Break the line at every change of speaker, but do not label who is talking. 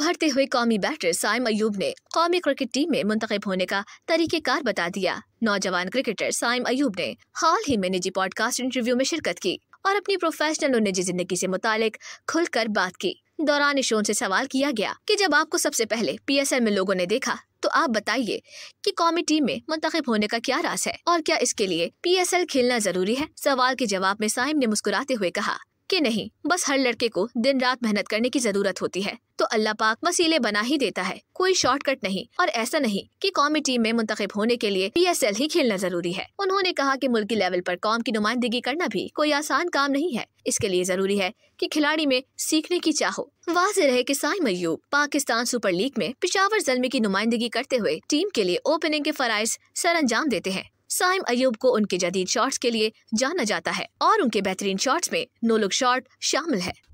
उभरते हुए कौमी बैटर साइम अयूब ने कौमी क्रिकेट टीम में मुंतब होने का तरीक़ेकार बता दिया नौजवान क्रिकेटर साइम अयूब ने हाल ही में निजी पॉडकास्ट इंटरव्यू में शिरकत की और अपनी प्रोफेशनल और निजी जिंदगी से मुतालिक खुलकर बात की दौरान इशोन से सवाल किया गया कि जब आपको सबसे पहले पीएसएल में लोगों ने देखा तो आप बताइए कि कौमी टीम में मुंतब होने का क्या रास है और क्या इसके लिए पीएसएल खेलना जरूरी है सवाल के जवाब में साइम ने मुस्कुराते हुए कहा कि नहीं बस हर लड़के को दिन रात मेहनत करने की जरूरत होती है तो अल्लाह पाक वसीले बना ही देता है कोई शॉर्टकट नहीं और ऐसा नहीं कि कौमी टीम में मुंतखब होने के लिए पीएसएल ही खेलना जरूरी है उन्होंने कहा कि मुल्की लेवल पर कौम की नुमाइंदगी करना भी कोई आसान काम नहीं है इसके लिए जरूरी है कि खिलाड़ी में सीखने की चाहो वाज रहे की साई मयूब पाकिस्तान सुपर लीग में पिशावर जलमी की नुमाइंदगी करते हुए टीम के लिए ओपनिंग के फराइज सर अंजाम देते हैं साइम अयूब को उनके जदीद शॉट्स के लिए जाना जाता है और उनके बेहतरीन शॉट्स में नोलुक शॉट शामिल है